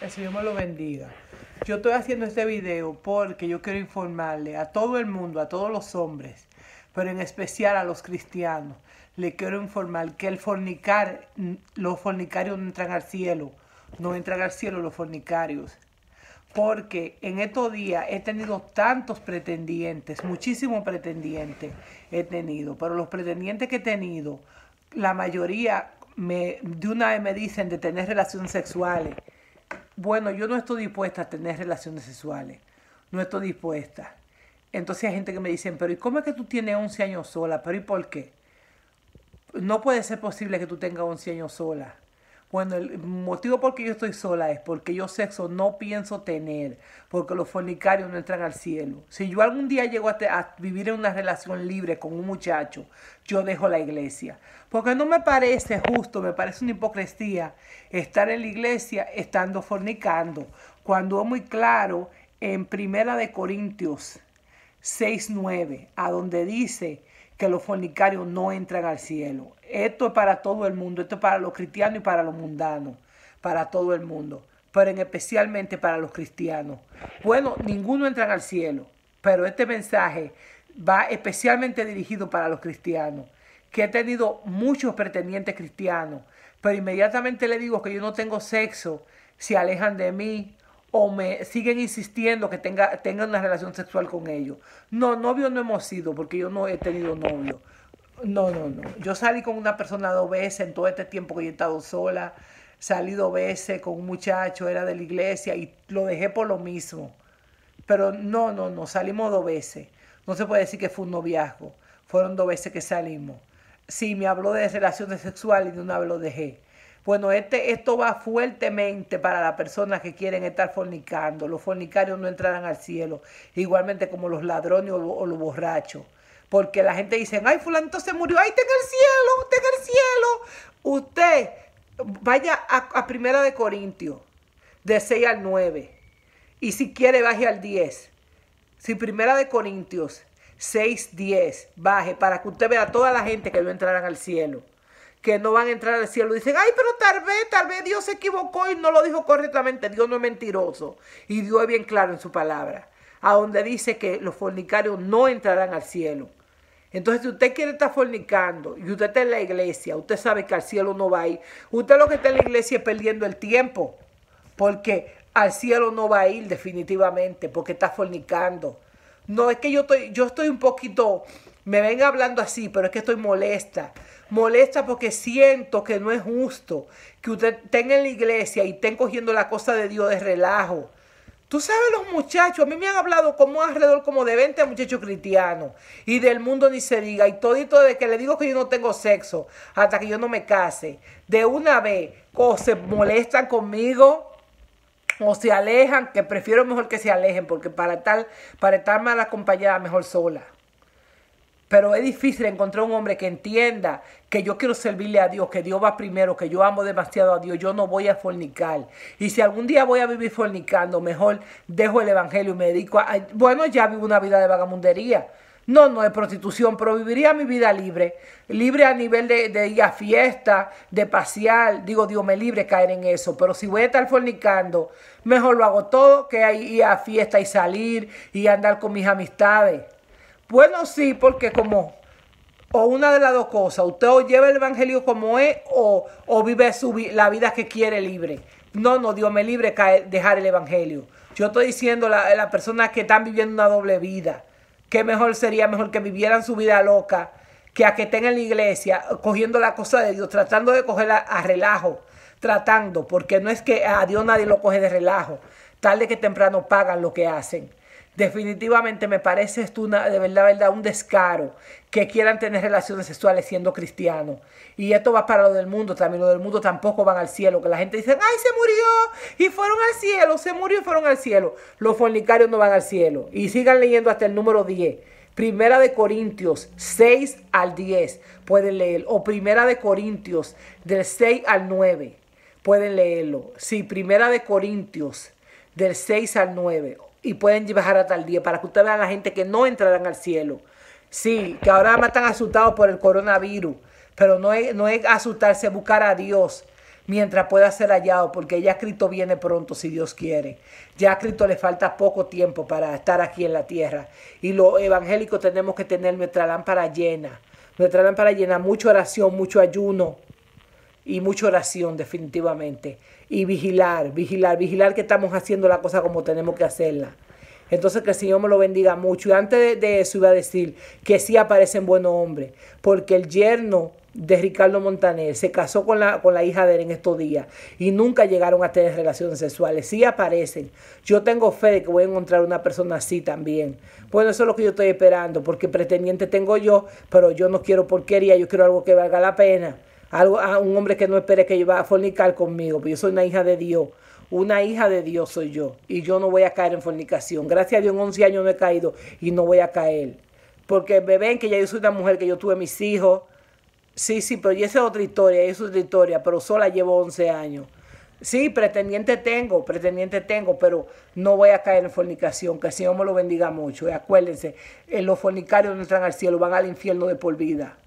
El Señor me lo bendiga. Yo estoy haciendo este video porque yo quiero informarle a todo el mundo, a todos los hombres, pero en especial a los cristianos, le quiero informar que el fornicar, los fornicarios no entran al cielo, no entran al cielo los fornicarios. Porque en estos días he tenido tantos pretendientes, muchísimos pretendientes he tenido, pero los pretendientes que he tenido, la mayoría me, de una vez me dicen de tener relaciones sexuales bueno, yo no estoy dispuesta a tener relaciones sexuales, no estoy dispuesta. Entonces hay gente que me dicen, pero ¿y cómo es que tú tienes 11 años sola? ¿Pero y por qué? No puede ser posible que tú tengas 11 años sola. Bueno, el motivo por qué yo estoy sola es porque yo sexo no pienso tener, porque los fornicarios no entran al cielo. Si yo algún día llego a, vivir en una relación libre con un muchacho, yo dejo la iglesia. Porque no me parece justo, me parece una hipocresía estar en la iglesia estando fornicando, cuando es muy claro en Primera de Corintios 6.9, a donde dice que los fornicarios no entran al cielo. Esto es para todo el mundo, esto es para los cristianos y para los mundanos, para todo el mundo, pero en especialmente para los cristianos. Bueno, ninguno entra al cielo, pero este mensaje va especialmente dirigido para los cristianos, que he tenido muchos pretendientes cristianos, pero inmediatamente le digo que yo no tengo sexo, se alejan de mí, o me siguen insistiendo que tenga, una relación sexual con ellos. No, novio no hemos sido porque yo no he tenido novio. No, no, no. Yo salí con una persona dos veces en todo este tiempo que yo he estado sola. Salí dos veces con un muchacho, era de la iglesia y lo dejé por lo mismo. Pero no, no, no, salimos dos veces. No se puede decir que fue un noviazgo. Fueron dos veces que salimos. Sí, me habló de relaciones sexuales y de una vez lo dejé. Bueno, este, esto va fuertemente para las personas que quieren estar fornicando. Los fornicarios no entrarán al cielo, igualmente como los ladrones o, los borrachos. Porque la gente dice, ay, fulanito se murió, ay, tenga el cielo, en el cielo. Usted vaya a, Primera de Corintios, de 6 al 9. Y si quiere, baje al 10. Si Primera de Corintios 6, 10, baje para que usted vea a toda la gente que no entrarán al cielo que no van a entrar al cielo. Dicen, ay, pero tal vez, tal vez Dios se equivocó y no lo dijo correctamente. Dios no es mentiroso. Y Dios es bien claro en su palabra. A donde dice que los fornicarios no entrarán al cielo. Entonces, si usted quiere estar fornicando y usted está en la iglesia, usted sabe que al cielo no va a ir. Usted lo que está en la iglesia es perdiendo el tiempo. Porque al cielo no va a ir definitivamente, porque está fornicando. No es que yo estoy, yo estoy un poquito, me ven hablando así, pero es que estoy molesta molesta porque siento que no es justo que usted tenga en la iglesia y estén cogiendo la cosa de Dios de relajo. Tú sabes los muchachos, a mí me han hablado como alrededor como de 20 muchachos cristianos y del mundo ni se diga y todito de que le digo que yo no tengo sexo hasta que yo no me case. De una vez o se molestan conmigo o se alejan, que prefiero mejor que se alejen porque para tal para estar mal acompañada mejor sola. Pero es difícil encontrar un hombre que entienda que yo quiero servirle a Dios, que Dios va primero, que yo amo demasiado a Dios, yo no voy a fornicar. Y si algún día voy a vivir fornicando, mejor dejo el Evangelio y me dedico a... Bueno, ya vivo una vida de vagamundería. No, no es prostitución, pero viviría mi vida libre. Libre a nivel de, de ir a fiesta, de pasear. Digo, Dios me libre caer en eso. Pero si voy a estar fornicando, mejor lo hago todo que ir a fiesta y salir y andar con mis amistades. Bueno, sí, porque como, o una de las dos cosas, usted o lleva el Evangelio como es o, vive su, la vida que quiere libre. No, no, Dios me libre dejar el Evangelio. Yo estoy diciendo a la, las personas que están viviendo una doble vida, que mejor sería, mejor que vivieran su vida loca, que a que estén en la iglesia cogiendo la cosa de Dios, tratando de cogerla a relajo, tratando, porque no es que a Dios nadie lo coge de relajo, tarde que temprano pagan lo que hacen. Definitivamente me parece esto una, de verdad, verdad, un descaro que quieran tener relaciones sexuales siendo cristianos. Y esto va para lo del mundo también. Lo del mundo tampoco van al cielo. Que la gente dice, ay, se murió y fueron al cielo. Se murió y fueron al cielo. Los fornicarios no van al cielo. Y sigan leyendo hasta el número 10. Primera de Corintios 6 al 10. Pueden leer. O Primera de Corintios del 6 al 9. Pueden leerlo. Sí, Primera de Corintios del 6 al 9 y pueden bajar hasta el día. para que ustedes vean a la gente que no entrarán al cielo. Sí, que ahora más están asustados por el coronavirus, pero no es, no es asustarse, buscar a Dios mientras pueda ser hallado, porque ya Cristo viene pronto, si Dios quiere. Ya a Cristo le falta poco tiempo para estar aquí en la tierra. Y los evangélicos tenemos que tener nuestra lámpara llena, nuestra lámpara llena, mucha oración, mucho ayuno, y mucha oración definitivamente. Y vigilar, vigilar, vigilar que estamos haciendo la cosa como tenemos que hacerla. Entonces que el Señor me lo bendiga mucho. Y antes de, eso iba a decir que sí aparecen buenos hombres, porque el yerno de Ricardo Montaner se casó con la, con la hija de él en estos días y nunca llegaron a tener relaciones sexuales. Sí aparecen. Yo tengo fe de que voy a encontrar una persona así también. Bueno, eso es lo que yo estoy esperando, porque pretendiente tengo yo, pero yo no quiero porquería, yo quiero algo que valga la pena a ah, un hombre que no espere que yo va a fornicar conmigo, porque yo soy una hija de Dios. Una hija de Dios soy yo y yo no voy a caer en fornicación. Gracias a Dios en 11 años no he caído y no voy a caer. Porque me ven que ya yo soy una mujer, que yo tuve mis hijos. Sí, sí, pero esa es otra historia, esa es otra historia, pero sola llevo 11 años. Sí, pretendiente tengo, pretendiente tengo, pero no voy a caer en fornicación, que el Señor me lo bendiga mucho. Y acuérdense, eh, los fornicarios no entran al cielo, van al infierno de por vida.